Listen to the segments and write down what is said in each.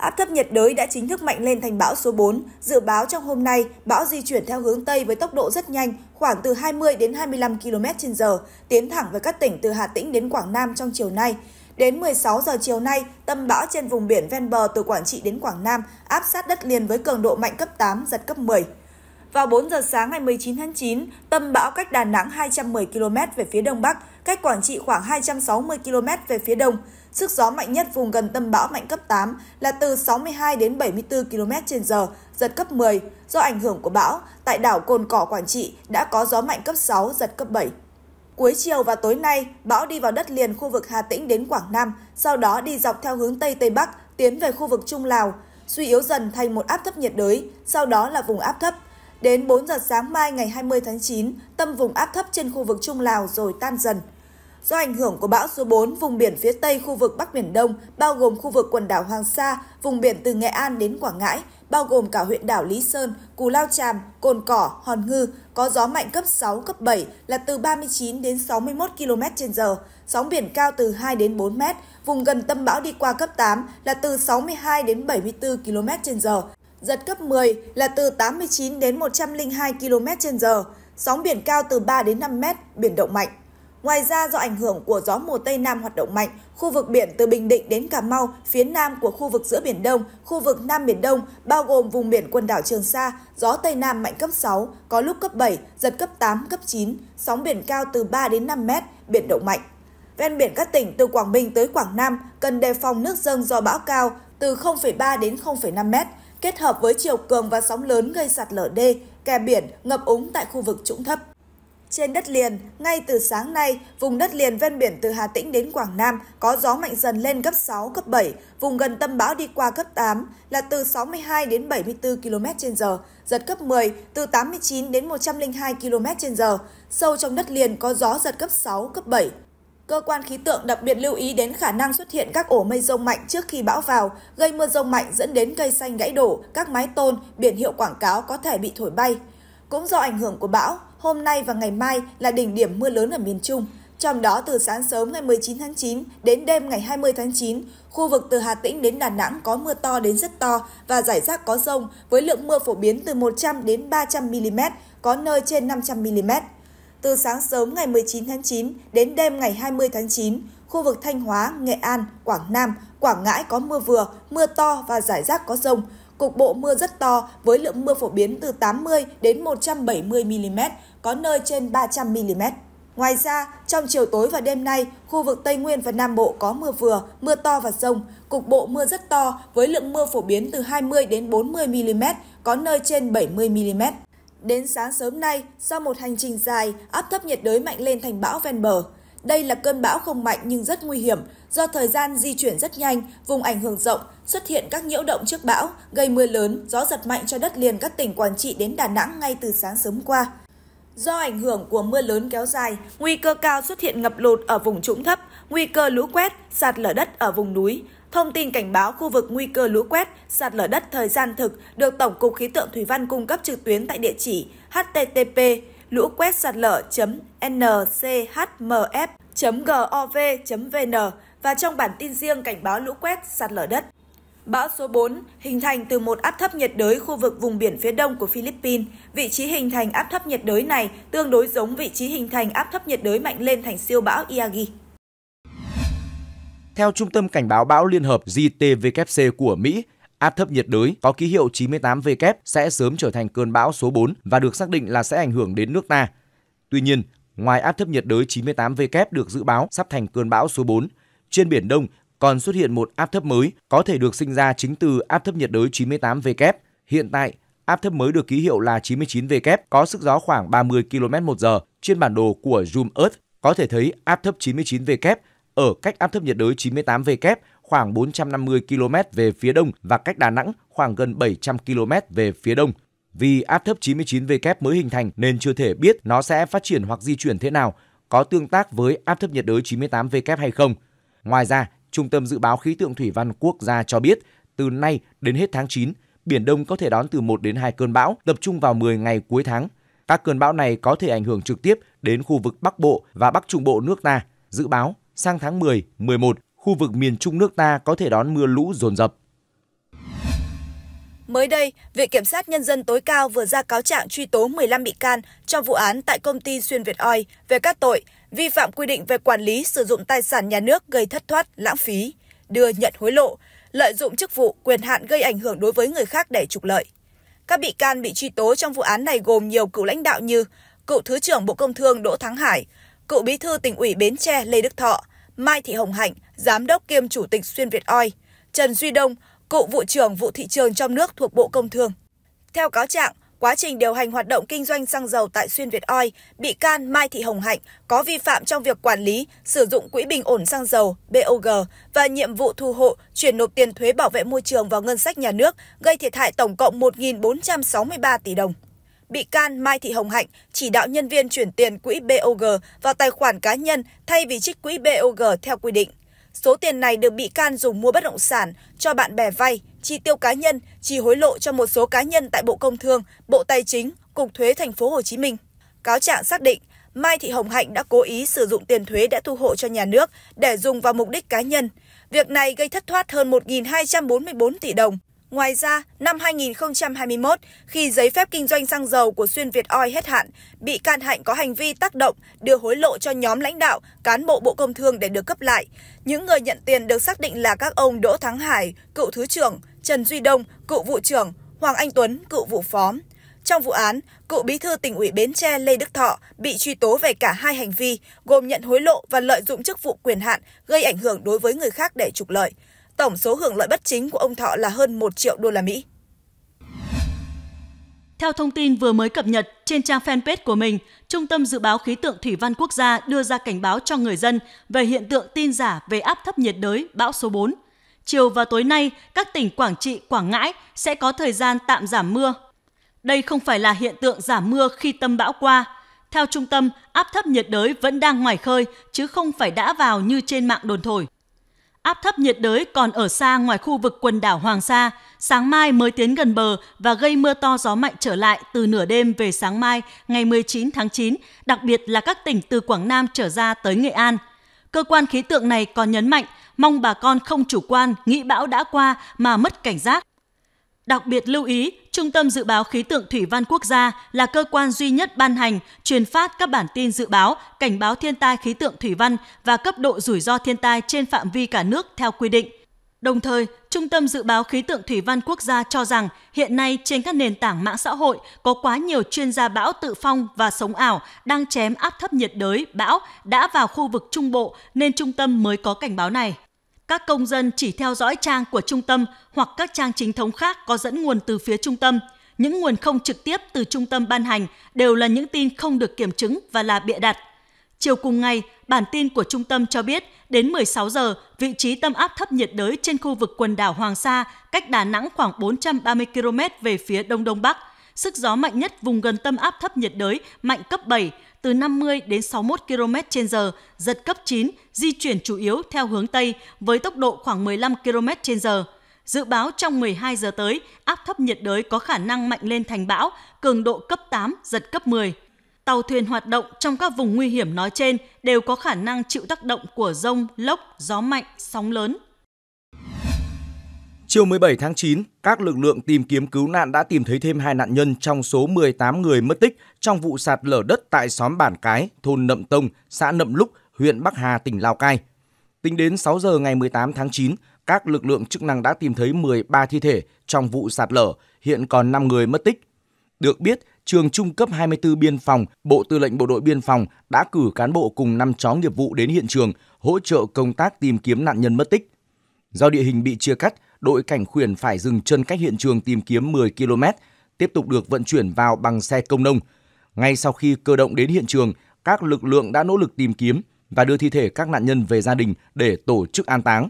Áp thấp nhiệt đới đã chính thức mạnh lên thành bão số 4. Dự báo trong hôm nay, bão di chuyển theo hướng Tây với tốc độ rất nhanh, khoảng từ 20 đến 25 km h tiến thẳng về các tỉnh từ Hà Tĩnh đến Quảng Nam trong chiều nay. Đến 16 giờ chiều nay, tâm bão trên vùng biển ven bờ từ Quảng Trị đến Quảng Nam áp sát đất liền với cường độ mạnh cấp 8, giật cấp 10. Vào 4 giờ sáng ngày 19 tháng 9, tâm bão cách Đà Nẵng 210 km về phía đông bắc, cách Quảng Trị khoảng 260 km về phía đông. Sức gió mạnh nhất vùng gần tâm bão mạnh cấp 8 là từ 62 đến 74 km h giật cấp 10. Do ảnh hưởng của bão, tại đảo Cồn Cỏ Quảng Trị đã có gió mạnh cấp 6, giật cấp 7. Cuối chiều và tối nay, bão đi vào đất liền khu vực Hà Tĩnh đến Quảng Nam, sau đó đi dọc theo hướng Tây Tây Bắc, tiến về khu vực Trung Lào, suy yếu dần thành một áp thấp nhiệt đới, sau đó là vùng áp thấp. Đến 4 giờ sáng mai ngày 20 tháng 9, tâm vùng áp thấp trên khu vực Trung Lào rồi tan dần. Do ảnh hưởng của bão số 4, vùng biển phía Tây khu vực Bắc Biển Đông, bao gồm khu vực quần đảo Hoàng Sa, vùng biển từ Nghệ An đến Quảng Ngãi, bao gồm cả huyện đảo Lý Sơn, Cù Lao Tràm, Cồn Cỏ, Hòn Ngư, có gió mạnh cấp 6, cấp 7 là từ 39 đến 61 km h sóng biển cao từ 2 đến 4 m, vùng gần tâm bão đi qua cấp 8 là từ 62 đến 74 km h giật cấp 10 là từ 89 đến 102 km h sóng biển cao từ 3 đến 5 m, biển động mạnh. Ngoài ra, do ảnh hưởng của gió mùa Tây Nam hoạt động mạnh, khu vực biển từ Bình Định đến Cà Mau, phía nam của khu vực giữa Biển Đông, khu vực Nam Biển Đông, bao gồm vùng biển quần đảo Trường Sa, gió Tây Nam mạnh cấp 6, có lúc cấp 7, giật cấp 8, cấp 9, sóng biển cao từ 3 đến 5 mét, biển động mạnh. Ven biển các tỉnh từ Quảng Bình tới Quảng Nam cần đề phòng nước dâng do bão cao từ 0,3 đến 0,5 mét, kết hợp với chiều cường và sóng lớn gây sạt lở đê, kè biển, ngập úng tại khu vực trũng thấp. Trên đất liền, ngay từ sáng nay, vùng đất liền ven biển từ Hà Tĩnh đến Quảng Nam có gió mạnh dần lên cấp 6, cấp 7, vùng gần tâm bão đi qua cấp 8 là từ 62 đến 74 km h giật cấp 10, từ 89 đến 102 km h Sâu trong đất liền có gió giật cấp 6, cấp 7. Cơ quan khí tượng đặc biệt lưu ý đến khả năng xuất hiện các ổ mây rông mạnh trước khi bão vào, gây mưa rông mạnh dẫn đến cây xanh gãy đổ, các mái tôn, biển hiệu quảng cáo có thể bị thổi bay. Cũng do ảnh hưởng của bão, Hôm nay và ngày mai là đỉnh điểm mưa lớn ở miền Trung. Trong đó từ sáng sớm ngày 19 tháng 9 đến đêm ngày 20 tháng 9, khu vực từ Hà Tĩnh đến Đà Nẵng có mưa to đến rất to và rải rác có rông với lượng mưa phổ biến từ 100 đến 300 mm, có nơi trên 500 mm. Từ sáng sớm ngày 19 tháng 9 đến đêm ngày 20 tháng 9, khu vực Thanh Hóa, Nghệ An, Quảng Nam, Quảng Ngãi có mưa vừa, mưa to và rải rác có rông cục bộ mưa rất to với lượng mưa phổ biến từ 80 đến 170 mm, có nơi trên 300 mm. Ngoài ra, trong chiều tối và đêm nay, khu vực Tây Nguyên và Nam Bộ có mưa vừa, mưa to và rông, cục bộ mưa rất to với lượng mưa phổ biến từ 20 đến 40 mm, có nơi trên 70 mm. Đến sáng sớm nay, sau một hành trình dài, áp thấp nhiệt đới mạnh lên thành bão ven bờ. Đây là cơn bão không mạnh nhưng rất nguy hiểm, do thời gian di chuyển rất nhanh, vùng ảnh hưởng rộng, xuất hiện các nhiễu động trước bão, gây mưa lớn, gió giật mạnh cho đất liền các tỉnh Quảng Trị đến Đà Nẵng ngay từ sáng sớm qua. Do ảnh hưởng của mưa lớn kéo dài, nguy cơ cao xuất hiện ngập lụt ở vùng trũng thấp, nguy cơ lũ quét, sạt lở đất ở vùng núi. Thông tin cảnh báo khu vực nguy cơ lũ quét, sạt lở đất thời gian thực được Tổng cục Khí tượng Thủy văn cung cấp trực tuyến tại địa chỉ http lũ quét sạt lở nchmf gov vn và trong bản tin riêng cảnh báo lũ quét sạt lở đất. Bão số 4 hình thành từ một áp thấp nhiệt đới khu vực vùng biển phía đông của Philippines. Vị trí hình thành áp thấp nhiệt đới này tương đối giống vị trí hình thành áp thấp nhiệt đới mạnh lên thành siêu bão Iagi Theo Trung tâm Cảnh báo bão Liên hợp JTWC của Mỹ, Áp thấp nhiệt đới có ký hiệu 98W sẽ sớm trở thành cơn bão số 4 và được xác định là sẽ ảnh hưởng đến nước ta. Tuy nhiên, ngoài áp thấp nhiệt đới 98W được dự báo sắp thành cơn bão số 4, trên Biển Đông còn xuất hiện một áp thấp mới có thể được sinh ra chính từ áp thấp nhiệt đới 98W. Hiện tại, áp thấp mới được ký hiệu là 99W có sức gió khoảng 30 km h trên bản đồ của Zoom Earth. Có thể thấy áp thấp 99W ở cách áp thấp nhiệt đới 98W khoảng 450 km về phía đông và cách Đà Nẵng khoảng gần 700 km về phía đông. Vì áp thấp 99W mới hình thành nên chưa thể biết nó sẽ phát triển hoặc di chuyển thế nào, có tương tác với áp thấp nhiệt đới 98W hay không. Ngoài ra, Trung tâm Dự báo Khí tượng Thủy văn Quốc gia cho biết, từ nay đến hết tháng 9, Biển Đông có thể đón từ 1 đến 2 cơn bão, tập trung vào 10 ngày cuối tháng. Các cơn bão này có thể ảnh hưởng trực tiếp đến khu vực Bắc Bộ và Bắc Trung Bộ nước ta. Dự báo sang tháng 10, 11, khu vực miền Trung nước ta có thể đón mưa lũ dồn dập. Mới đây, Viện Kiểm sát Nhân dân tối cao vừa ra cáo trạng truy tố 15 bị can trong vụ án tại công ty Xuyên Việt Oi về các tội vi phạm quy định về quản lý sử dụng tài sản nhà nước gây thất thoát, lãng phí, đưa nhận hối lộ, lợi dụng chức vụ, quyền hạn gây ảnh hưởng đối với người khác để trục lợi. Các bị can bị truy tố trong vụ án này gồm nhiều cựu lãnh đạo như cựu Thứ trưởng Bộ Công Thương Đỗ Thắng Hải, cựu Bí thư tỉnh ủy Bến Tre Lê Đức Thọ, Mai Thị Hồng Hạnh, Giám đốc kiêm Chủ tịch Xuyên Việt Oi, Trần Duy Đông, Cựu Vụ trưởng Vụ Thị trường trong nước thuộc Bộ Công Thương. Theo cáo trạng, quá trình điều hành hoạt động kinh doanh xăng dầu tại Xuyên Việt Oi, bị can Mai Thị Hồng Hạnh có vi phạm trong việc quản lý, sử dụng quỹ bình ổn xăng dầu BOG và nhiệm vụ thu hộ, chuyển nộp tiền thuế bảo vệ môi trường vào ngân sách nhà nước, gây thiệt hại tổng cộng 1.463 tỷ đồng bị can Mai Thị Hồng Hạnh chỉ đạo nhân viên chuyển tiền quỹ BOG vào tài khoản cá nhân thay vì trích quỹ BOG theo quy định. Số tiền này được bị can dùng mua bất động sản, cho bạn bè vay, chi tiêu cá nhân, chi hối lộ cho một số cá nhân tại Bộ Công Thương, Bộ Tài chính, Cục Thuế Thành phố Hồ Chí Minh. Cáo trạng xác định Mai Thị Hồng Hạnh đã cố ý sử dụng tiền thuế đã thu hộ cho nhà nước để dùng vào mục đích cá nhân. Việc này gây thất thoát hơn 1.244 tỷ đồng Ngoài ra, năm 2021, khi giấy phép kinh doanh xăng dầu của Xuyên Việt Oi hết hạn, bị can Hạnh có hành vi tác động, đưa hối lộ cho nhóm lãnh đạo, cán bộ Bộ Công Thương để được cấp lại. Những người nhận tiền được xác định là các ông Đỗ Thắng Hải, cựu Thứ trưởng, Trần Duy Đông, cựu Vụ trưởng, Hoàng Anh Tuấn, cựu Vụ Phó. Trong vụ án, cựu bí thư tỉnh ủy Bến Tre Lê Đức Thọ bị truy tố về cả hai hành vi gồm nhận hối lộ và lợi dụng chức vụ quyền hạn gây ảnh hưởng đối với người khác để trục lợi. Tổng số hưởng lợi bất chính của ông Thọ là hơn 1 triệu đô la Mỹ. Theo thông tin vừa mới cập nhật trên trang fanpage của mình, Trung tâm Dự báo Khí tượng Thủy văn Quốc gia đưa ra cảnh báo cho người dân về hiện tượng tin giả về áp thấp nhiệt đới bão số 4. Chiều và tối nay, các tỉnh Quảng Trị, Quảng Ngãi sẽ có thời gian tạm giảm mưa. Đây không phải là hiện tượng giảm mưa khi tâm bão qua. Theo trung tâm, áp thấp nhiệt đới vẫn đang ngoài khơi chứ không phải đã vào như trên mạng đồn thổi. Áp thấp nhiệt đới còn ở xa ngoài khu vực quần đảo Hoàng Sa, sáng mai mới tiến gần bờ và gây mưa to gió mạnh trở lại từ nửa đêm về sáng mai ngày 19 tháng 9, đặc biệt là các tỉnh từ Quảng Nam trở ra tới Nghệ An. Cơ quan khí tượng này còn nhấn mạnh, mong bà con không chủ quan, nghĩ bão đã qua mà mất cảnh giác, Đặc biệt lưu ý, Trung tâm Dự báo Khí tượng Thủy văn Quốc gia là cơ quan duy nhất ban hành, truyền phát các bản tin dự báo, cảnh báo thiên tai khí tượng thủy văn và cấp độ rủi ro thiên tai trên phạm vi cả nước theo quy định. Đồng thời, Trung tâm Dự báo Khí tượng Thủy văn Quốc gia cho rằng hiện nay trên các nền tảng mạng xã hội có quá nhiều chuyên gia bão tự phong và sống ảo đang chém áp thấp nhiệt đới bão đã vào khu vực Trung Bộ nên trung tâm mới có cảnh báo này các công dân chỉ theo dõi trang của trung tâm hoặc các trang chính thống khác có dẫn nguồn từ phía trung tâm. Những nguồn không trực tiếp từ trung tâm ban hành đều là những tin không được kiểm chứng và là bịa đặt. Chiều cùng ngày, bản tin của trung tâm cho biết đến 16 giờ, vị trí tâm áp thấp nhiệt đới trên khu vực quần đảo Hoàng Sa cách Đà Nẵng khoảng 430 km về phía đông đông bắc. Sức gió mạnh nhất vùng gần tâm áp thấp nhiệt đới mạnh cấp 7, từ 50 đến 61 km h giật cấp 9, di chuyển chủ yếu theo hướng Tây với tốc độ khoảng 15 km h Dự báo trong 12 giờ tới, áp thấp nhiệt đới có khả năng mạnh lên thành bão, cường độ cấp 8, giật cấp 10. Tàu thuyền hoạt động trong các vùng nguy hiểm nói trên đều có khả năng chịu tác động của rông, lốc, gió mạnh, sóng lớn, Chiều 17 tháng 9, các lực lượng tìm kiếm cứu nạn đã tìm thấy thêm hai nạn nhân trong số 18 người mất tích trong vụ sạt lở đất tại xóm Bản Cái, thôn Nậm Tông, xã Nậm Lúc, huyện Bắc Hà, tỉnh Lào Cai. Tính đến 6 giờ ngày 18 tháng 9, các lực lượng chức năng đã tìm thấy 13 thi thể trong vụ sạt lở, hiện còn 5 người mất tích. Được biết, trường trung cấp 24 biên phòng, Bộ Tư lệnh Bộ đội Biên phòng đã cử cán bộ cùng 5 chó nghiệp vụ đến hiện trường hỗ trợ công tác tìm kiếm nạn nhân mất tích. Do địa hình bị chia cắt, đội cảnh khuyển phải dừng chân cách hiện trường tìm kiếm 10 km, tiếp tục được vận chuyển vào bằng xe công nông. Ngay sau khi cơ động đến hiện trường, các lực lượng đã nỗ lực tìm kiếm và đưa thi thể các nạn nhân về gia đình để tổ chức an táng.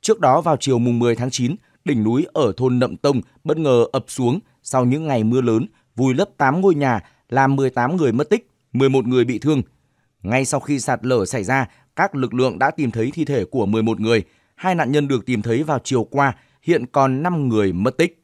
Trước đó vào chiều mùng 10 tháng 9, đỉnh núi ở thôn Nậm Tông bất ngờ ập xuống sau những ngày mưa lớn, vùi lấp 8 ngôi nhà, làm 18 người mất tích, 11 người bị thương. Ngay sau khi sạt lở xảy ra, các lực lượng đã tìm thấy thi thể của 11 người – Hai nạn nhân được tìm thấy vào chiều qua, hiện còn 5 người mất tích.